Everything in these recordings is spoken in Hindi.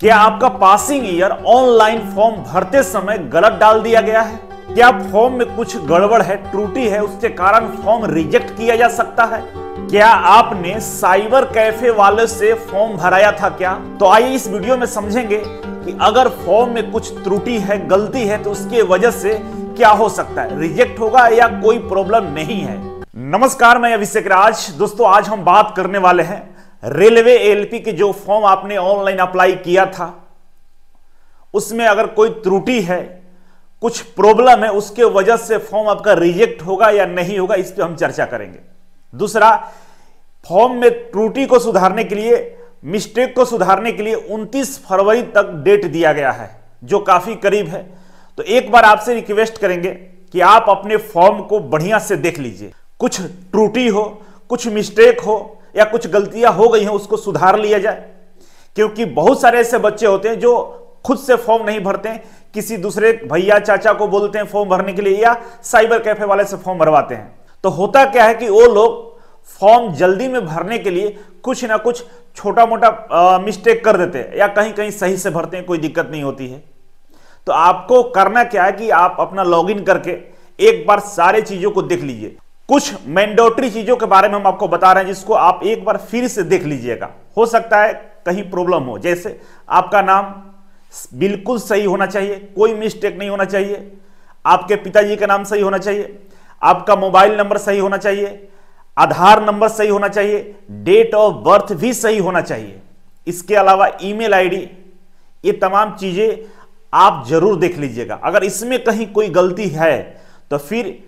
क्या आपका पासिंग ईयर ऑनलाइन फॉर्म भरते समय गलत डाल दिया गया है क्या फॉर्म में कुछ गड़बड़ है त्रुटि है उसके कारण फॉर्म रिजेक्ट किया जा सकता है क्या आपने साइबर कैफे वाले से फॉर्म भराया था क्या तो आइए इस वीडियो में समझेंगे कि अगर फॉर्म में कुछ त्रुटि है गलती है तो उसके वजह से क्या हो सकता है रिजेक्ट होगा या कोई प्रॉब्लम नहीं है नमस्कार मैं अभिषेक राज दोस्तों आज हम बात करने वाले हैं रेलवे एलपी के जो फॉर्म आपने ऑनलाइन अप्लाई किया था उसमें अगर कोई त्रुटि है कुछ प्रॉब्लम है उसके वजह से फॉर्म आपका रिजेक्ट होगा या नहीं होगा इस पर हम चर्चा करेंगे दूसरा फॉर्म में त्रुटि को सुधारने के लिए मिस्टेक को सुधारने के लिए 29 फरवरी तक डेट दिया गया है जो काफी करीब है तो एक बार आपसे रिक्वेस्ट करेंगे कि आप अपने फॉर्म को बढ़िया से देख लीजिए कुछ त्रुटि हो कुछ मिस्टेक हो या कुछ गलतियां हो गई हैं उसको सुधार लिया जाए क्योंकि बहुत सारे ऐसे बच्चे होते हैं जो खुद से फॉर्म नहीं भरते हैं किसी दूसरे भैया चाचा को बोलते हैं फॉर्म भरने के लिए या साइबर कैफे वाले से फॉर्म भरवाते हैं तो होता क्या है कि वो लोग फॉर्म जल्दी में भरने के लिए कुछ ना कुछ छोटा मोटा मिस्टेक कर देते हैं या कहीं कहीं सही से भरते हैं कोई दिक्कत नहीं होती है तो आपको करना क्या है कि आप अपना लॉगिन करके एक बार सारे चीज़ों को देख लीजिए कुछ मैंडोटरी चीजों के बारे में हम आपको बता रहे हैं जिसको आप एक बार फिर से देख लीजिएगा हो सकता है कहीं प्रॉब्लम हो जैसे आपका नाम बिल्कुल सही होना चाहिए कोई मिस्टेक नहीं होना चाहिए आपके पिताजी का नाम सही होना चाहिए आपका मोबाइल नंबर सही होना चाहिए आधार नंबर सही होना चाहिए डेट ऑफ बर्थ भी सही होना चाहिए इसके अलावा ईमेल आईडी ये तमाम चीज़ें आप जरूर देख लीजिएगा अगर इसमें कहीं कोई गलती है तो फिर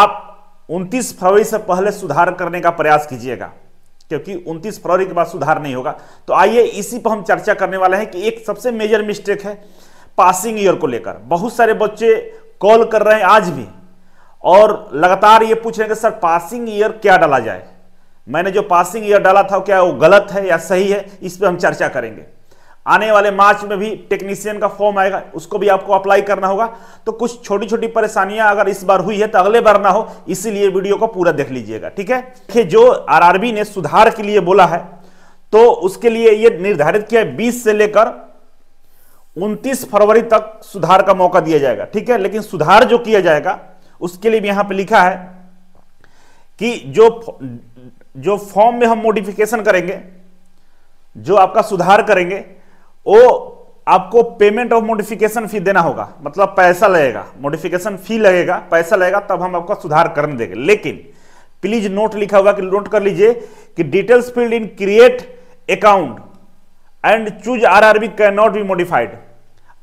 आप उनतीस फरवरी से पहले सुधार करने का प्रयास कीजिएगा क्योंकि 29 फरवरी के बाद सुधार नहीं होगा तो आइए इसी पर हम चर्चा करने वाले हैं कि एक सबसे मेजर मिस्टेक है पासिंग ईयर को लेकर बहुत सारे बच्चे कॉल कर रहे हैं आज भी और लगातार ये पूछ रहे हैं कि सर पासिंग ईयर क्या डाला जाए मैंने जो पासिंग ईयर डाला था क्या वो गलत है या सही है इस पर हम चर्चा करेंगे आने वाले मार्च में भी टेक्नीशियन का फॉर्म आएगा उसको भी आपको अप्लाई करना होगा तो कुछ छोटी छोटी परेशानियां अगर इस बार हुई है तो अगले बार ना हो इसीलिए वीडियो को पूरा देख लीजिएगा ठीक है कि जो आरआरबी ने सुधार के लिए बोला है तो उसके लिए ये निर्धारित किया है बीस से लेकर 29 फरवरी तक सुधार का मौका दिया जाएगा ठीक है लेकिन सुधार जो किया जाएगा उसके लिए भी यहां पर लिखा है कि जो जो फॉर्म में हम मोडिफिकेशन करेंगे जो आपका सुधार करेंगे वो आपको पेमेंट ऑफ मोडिफिकेशन फी देना होगा मतलब पैसा लगेगा मोडिफिकेशन फी लगेगा पैसा लगेगा तब हम आपका सुधार करने देंगे लेकिन प्लीज नोट लिखा होगा कि नोट कर लीजिए कि details field in create account and choose RRB can not be modified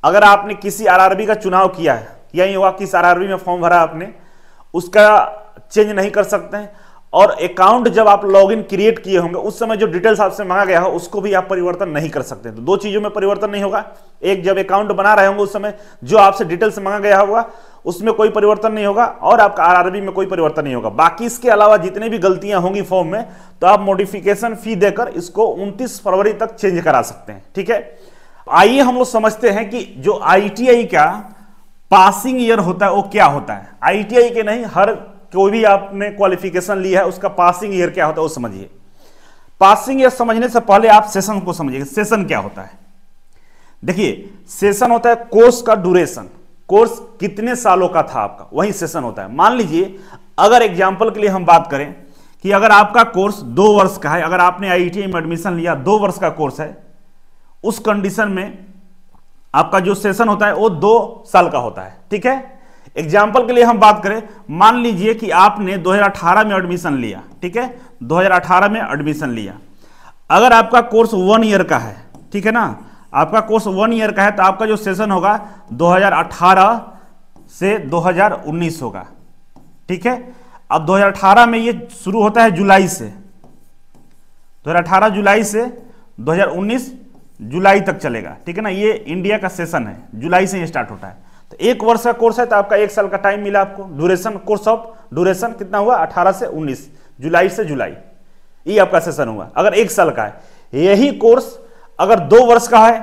अगर आपने किसी आरआरबी का चुनाव किया है ही होगा किस आरआरबी में फॉर्म भरा आपने उसका चेंज नहीं कर सकते हैं और अकाउंट जब आप लॉगिन क्रिएट किए होंगे उस समय जो डिटेल्स आपसे मांगा गया हो उसको भी आप परिवर्तन नहीं कर सकते तो दो चीजों में परिवर्तन नहीं होगा एक जब अकाउंट बना रहे होंगे उस समय जो आपसे डिटेल्स मांगा गया होगा उसमें कोई परिवर्तन नहीं होगा और आपका आरआरबी में कोई परिवर्तन नहीं होगा बाकी इसके अलावा जितने भी गलतियां होंगी फॉर्म में तो आप मोडिफिकेशन फी देकर इसको उनतीस फरवरी तक चेंज करा सकते हैं ठीक है आइए हम लोग समझते हैं कि जो आई का पासिंग ईयर होता है वो क्या होता है आई के नहीं हर कोई भी आपने क्वालिफिकेशन लिया है उसका पासिंग ईयर क्या होता है वो समझिए पासिंग ईयर समझने से पहले आप सेशन को समझिए सेशन क्या होता है देखिए सेशन होता है कोर्स का ड्यूरेशन कोर्स कितने सालों का था आपका वही सेशन होता है मान लीजिए अगर एग्जाम्पल के लिए हम बात करें कि अगर आपका कोर्स दो वर्ष का है अगर आपने आई में एडमिशन लिया दो वर्ष का कोर्स है उस कंडीशन में आपका जो सेशन होता है वो दो साल का होता है ठीक है एग्जाम्पल के लिए हम बात करें मान लीजिए कि आपने 2018 में एडमिशन लिया ठीक है 2018 में एडमिशन लिया अगर आपका कोर्स वन ईयर का है ठीक है ना आपका कोर्स वन ईयर का है तो आपका जो सेशन होगा 2018 से 2019 होगा ठीक है अब 2018 में ये शुरू होता है जुलाई से 2018 जुलाई से 2019 जुलाई तक चलेगा ठीक है ना ये इंडिया का सेशन है जुलाई से ये स्टार्ट होता है तो एक वर्ष का कोर्स है तो आपका एक साल का टाइम मिला आपको ड्यूरेशन कोर्स ऑफ ड्यूरेशन कितना हुआ अठारह से उन्नीस जुलाई से जुलाई ये आपका सेशन हुआ अगर एक साल का है यही कोर्स अगर दो वर्ष का है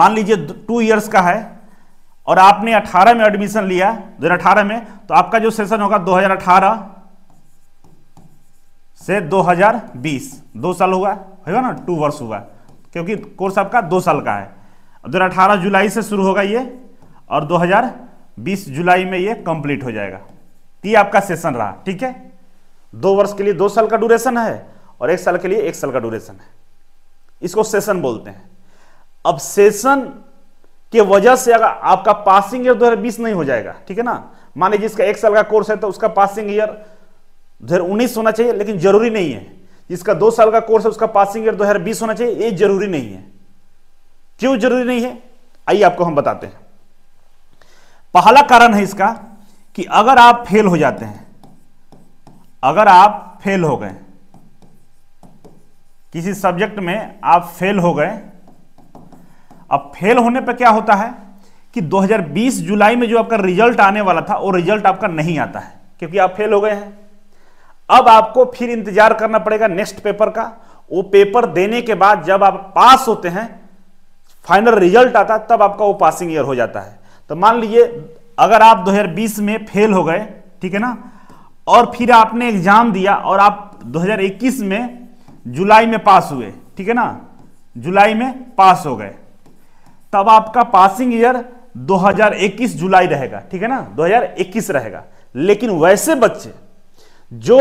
मान लीजिए टू ईयर्स का है और आपने 18 में एडमिशन लिया 2018 में तो आपका जो सेशन होगा 2018 से 2020 दो साल हुआ होगा ना टू वर्ष हुआ क्योंकि कोर्स आपका दो साल का है 2018 जुलाई से शुरू होगा ये और 2020 जुलाई में ये कंप्लीट हो जाएगा ये आपका सेशन रहा ठीक है दो वर्ष के लिए दो साल का ड्यूरेशन है और एक साल के लिए एक साल का ड्यूरेशन है इसको सेशन बोलते हैं अब सेशन के वजह से अगर आपका पासिंग ईयर दो नहीं हो जाएगा ठीक है ना माने जिसका एक साल का कोर्स है तो उसका पासिंग ईयर दो होना चाहिए लेकिन जरूरी नहीं है जिसका दो साल का कोर्स है उसका पासिंग ईयर दो होना चाहिए ये जरूरी नहीं है क्यों जरूरी नहीं है आइए आपको हम बताते हैं पहला कारण है इसका कि अगर आप फेल हो जाते हैं अगर आप फेल हो गए किसी सब्जेक्ट में आप फेल हो गए अब फेल होने पर क्या होता है कि 2020 जुलाई में जो आपका रिजल्ट आने वाला था वो रिजल्ट आपका नहीं आता है क्योंकि आप फेल हो गए हैं अब आपको फिर इंतजार करना पड़ेगा नेक्स्ट पेपर का वो पेपर देने के बाद जब आप पास होते हैं फाइनल रिजल्ट आता तब आपका वो पासिंग ईयर हो जाता है तो मान लीजिए अगर आप 2020 में फेल हो गए ठीक है ना और फिर आपने एग्जाम दिया और आप 2021 में जुलाई में पास हुए ठीक है ना जुलाई में पास हो गए तब आपका पासिंग ईयर 2021 जुलाई रहेगा ठीक है ना 2021 रहेगा लेकिन वैसे बच्चे जो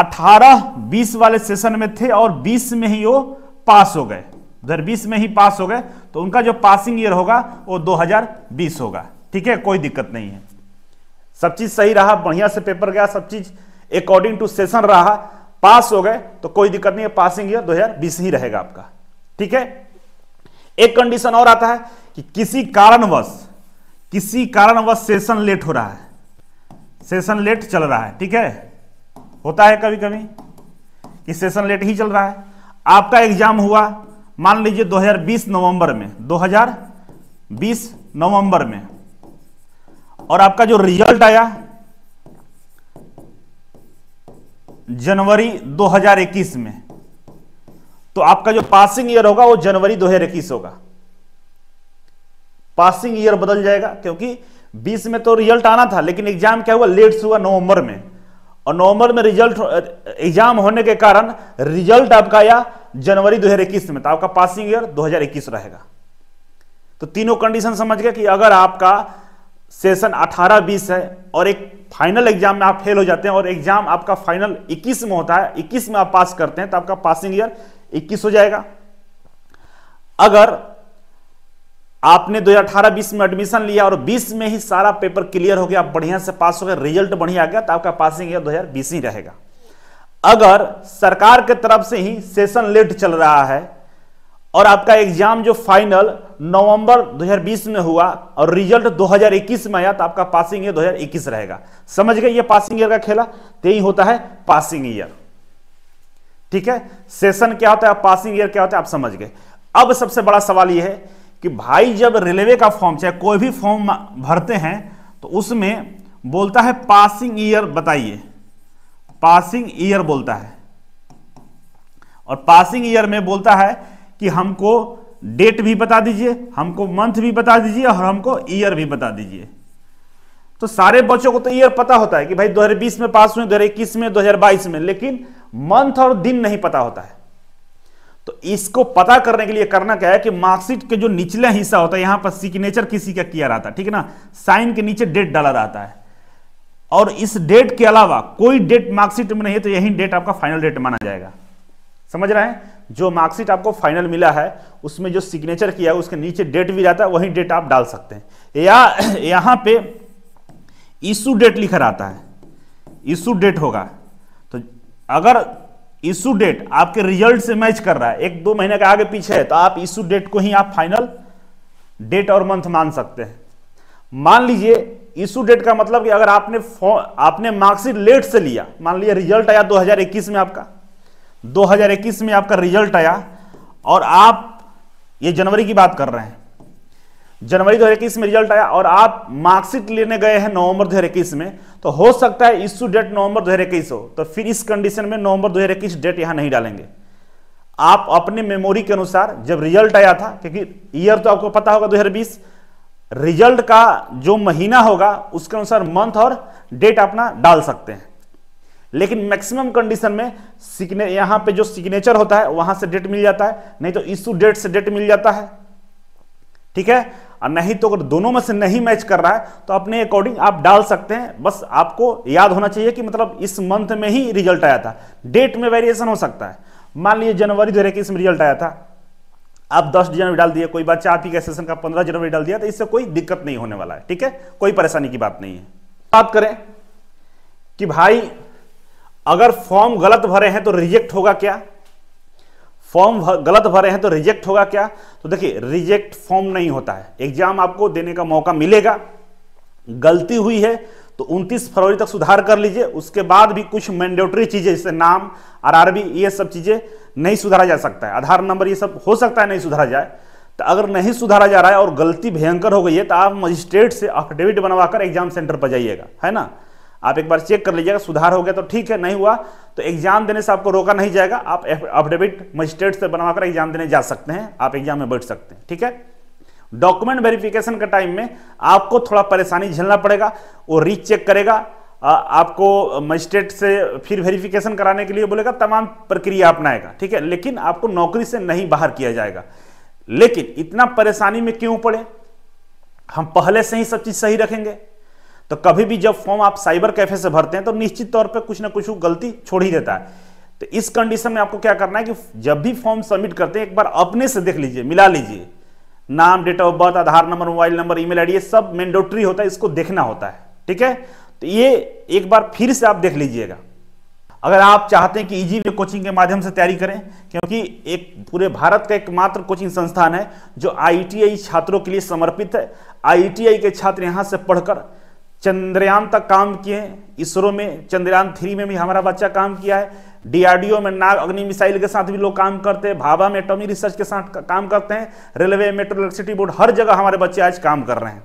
18 20 वाले सेशन में थे और 20 में ही वो पास हो गए 2020 में ही पास हो गए तो उनका जो पासिंग ईयर होगा वो 2020 होगा ठीक है कोई दिक्कत नहीं है सब चीज सही रहा बढ़िया से पेपर गया सब चीज अकॉर्डिंग टू सेशन रहा पास हो गए तो कोई दिक्कत नहीं है पासिंग ईयर 2020 ही रहेगा आपका ठीक है एक कंडीशन और आता है कि किसी कारणवश किसी कारणवश सेशन लेट हो रहा है सेशन लेट चल रहा है ठीक है होता है कभी कभी कि सेशन लेट ही चल रहा है आपका एग्जाम हुआ मान लीजिए 2020 नवंबर में 2020 नवंबर में और आपका जो रिजल्ट आया जनवरी 2021 में तो आपका जो पासिंग ईयर होगा वो जनवरी 2021 होगा पासिंग ईयर बदल जाएगा क्योंकि 20 में तो रिजल्ट आना था लेकिन एग्जाम क्या हुआ लेट हुआ नवंबर में और नवंबर में रिजल्ट एग्जाम होने के कारण रिजल्ट आपका आया जनवरी 2021 में तो आपका पासिंग ईयर 2021 रहेगा तो तीनों कंडीशन समझ गए कि अगर आपका सेशन 18 बीस है और एक फाइनल एग्जाम में आप फेल हो जाते हैं और एग्जाम आपका फाइनल 21 में होता है 21 में आप पास करते हैं तो आपका पासिंग ईयर 21 हो जाएगा अगर आपने 2018-20 में एडमिशन लिया और 20 में ही सारा पेपर क्लियर हो गया बढ़िया से पास हो गया रिजल्ट बढ़िया आ गया तो आपका पासिंग ईयर 2020 ही रहेगा अगर सरकार के तरफ से ही सेशन लेट चल रहा है और आपका एग्जाम जो फाइनल नवंबर 2020 में हुआ और रिजल्ट 2021 में आया तो आपका पासिंग ईयर 2021 रहेगा समझ गए ये पासिंग ईयर का खेला तो यही होता है पासिंग ईयर ठीक है सेशन क्या होता है पासिंग ईयर क्या होता है आप समझ गए अब सबसे बड़ा सवाल यह है कि भाई जब रेलवे का फॉर्म चाहे कोई भी फॉर्म भरते हैं तो उसमें बोलता है पासिंग ईयर बताइए पासिंग ईयर बोलता है और पासिंग ईयर में बोलता है कि हमको डेट भी बता दीजिए हमको मंथ भी बता दीजिए और हमको ईयर भी बता दीजिए तो सारे बच्चों को तो ईयर पता होता है कि भाई 2020 में पास हुए 2021 में 2022 में लेकिन मंथ और दिन नहीं पता होता है तो इसको पता करने के लिए करना क्या है कि मार्कशीट के जो निचला हिस्सा होता है यहां पर सिग्नेचर किसी का किया रहता है ठीक है ना साइन के नीचे डेट डाला रहता है और इस डेट के अलावा कोई डेट मार्कशीट में नहीं है तो यही डेट आपका फाइनल डेट माना जाएगा समझ रहे हैं जो मार्कशीट आपको फाइनल मिला है उसमें जो सिग्नेचर किया है उसके नीचे डेट भी रहता है वही डेट आप डाल सकते हैं या यहाँ पे इशू डेट लिखा रहता है इशू डेट होगा तो अगर इशू डेट आपके रिजल्ट से मैच कर रहा है एक दो महीने का आगे पीछे है तो आप इशू डेट को ही आप फाइनल डेट और मंथ मान सकते हैं मान लीजिए इशू डेट का मतलब कि अगर आपने आपने मार्कशीट लेट से लिया मान लीजिए रिजल्ट आया 2021 में आपका 2021 में आपका रिजल्ट आया और आप ये जनवरी की बात कर रहे हैं जनवरी दो में रिजल्ट आया और आप मार्कशीट लेने गए हैं नवंबर दो में तो हो सकता है इशू डेट नवंबर दो हो तो फिर इस कंडीशन में नवंबर दो डेट यहां नहीं डालेंगे आप अपने मेमोरी के अनुसार जब रिजल्ट आया था क्योंकि ईयर तो आपको पता होगा रिजल्ट का जो महीना होगा उसके अनुसार मंथ और डेट अपना डाल सकते हैं लेकिन मैक्सिमम कंडीशन में सिग्ने यहां पे जो सिग्नेचर होता है वहां से डेट मिल जाता है नहीं तो इशू डेट से डेट मिल जाता है ठीक है और नहीं तो अगर दोनों में से नहीं मैच कर रहा है तो अपने अकॉर्डिंग आप डाल सकते हैं बस आपको याद होना चाहिए कि मतलब इस मंथ में ही रिजल्ट आया था डेट में वेरिएशन हो सकता है मान लीजिए जनवरी दो में रिजल्ट आया था आप 10 जनवरी डाल दिए कोई बार चार पी का सेशन का 15 जनवरी डाल दिया तो इससे कोई दिक्कत नहीं होने वाला है ठीक है कोई परेशानी की बात नहीं है बात करें कि भाई अगर फॉर्म गलत भरे हैं तो रिजेक्ट होगा क्या फॉर्म गलत भरे हैं तो रिजेक्ट होगा क्या तो देखिए रिजेक्ट फॉर्म नहीं होता है एग्जाम आपको देने का मौका मिलेगा गलती हुई है तो 29 फरवरी तक सुधार कर लीजिए उसके बाद भी कुछ मैंडेटरी चीज़ें जैसे नाम आरआरबी ये सब चीज़ें नहीं सुधारा जा सकता है आधार नंबर ये सब हो सकता है नहीं सुधारा जाए तो अगर नहीं सुधारा जा रहा है और गलती भयंकर हो गई है तो आप मजिस्ट्रेट से अफिडेविट बनवाकर एग्जाम सेंटर पर जाइएगा है ना आप एक बार चेक कर लीजिएगा सुधार हो गया तो ठीक है नहीं हुआ तो एग्जाम देने से आपको रोका नहीं जाएगा आप अफिडेविट मजिस्ट्रेट से बनवाकर एग्जाम देने जा सकते हैं आप एग्जाम में बैठ सकते हैं ठीक है डॉक्यूमेंट वेरिफिकेशन के टाइम में आपको थोड़ा परेशानी झेलना पड़ेगा वो रीचेक करेगा आपको मजिस्ट्रेट से फिर वेरिफिकेशन कराने के लिए बोलेगा तमाम प्रक्रिया अपनाएगा ठीक है लेकिन आपको नौकरी से नहीं बाहर किया जाएगा लेकिन इतना परेशानी में क्यों पड़े हम पहले से ही सब चीज़ सही रखेंगे तो कभी भी जब फॉर्म आप साइबर कैफे से भरते हैं तो निश्चित तौर पर कुछ ना कुछ गलती छोड़ ही देता है तो इस कंडीशन में आपको क्या करना है कि जब भी फॉर्म सबमिट करते हैं एक बार अपने से देख लीजिए मिला लीजिए नाम date of birth Aadhaar number mobile number email ID ये सब मैंडेटरी होता है इसको देखना होता है ठीक है तो ये एक बार फिर से आप देख लीजिएगा अगर आप चाहते हैं कि इजी वे कोचिंग के माध्यम से तैयारी करें क्योंकि एक पूरे भारत का एकमात्र कोचिंग संस्थान है जो आईटीआई छात्रों के लिए समर्पित है आईटीआई के छात्र यहाँ से पढ़कर चंद्रयान तक काम किए इसरो में चंद्रयान थ्री में भी हमारा बच्चा काम किया है डीआरडीओ में नाग अग्नि मिसाइल के साथ भी लोग काम करते हैं भाभा में एटॉमिक रिसर्च के साथ काम करते हैं रेलवे मेट्रो इलेक्ट्रिसिटी बोर्ड हर जगह हमारे बच्चे आज काम कर रहे हैं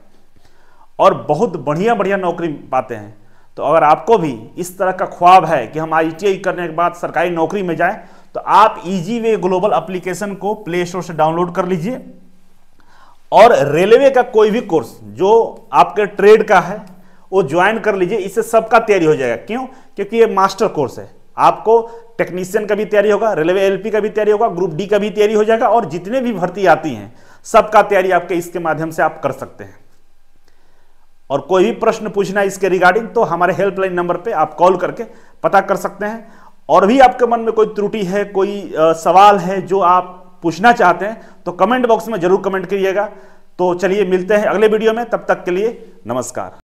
और बहुत बढ़िया बढ़िया नौकरी पाते हैं तो अगर आपको भी इस तरह का ख्वाब है कि हम आई करने के बाद सरकारी नौकरी में जाएं तो आप इजी वे ग्लोबल एप्लीकेशन को प्ले स्टोर से डाउनलोड कर लीजिए और रेलवे का कोई भी कोर्स जो आपके ट्रेड का है वो ज्वाइन कर लीजिए इससे सबका तैयारी हो जाएगा क्यों क्योंकि ये मास्टर कोर्स है आपको टेक्नीशियन का भी तैयारी होगा रेलवे एलपी का भी तैयारी होगा ग्रुप डी का भी तैयारी हो जाएगा और जितने भी भर्ती आती हैं सबका तैयारी आपके इसके माध्यम से आप कर सकते हैं और कोई भी प्रश्न पूछना इसके रिगार्डिंग तो हमारे हेल्पलाइन नंबर पे आप कॉल करके पता कर सकते हैं और भी आपके मन में कोई त्रुटि है कोई आ, सवाल है जो आप पूछना चाहते हैं तो कमेंट बॉक्स में जरूर कमेंट करिएगा तो चलिए मिलते हैं अगले वीडियो में तब तक के लिए नमस्कार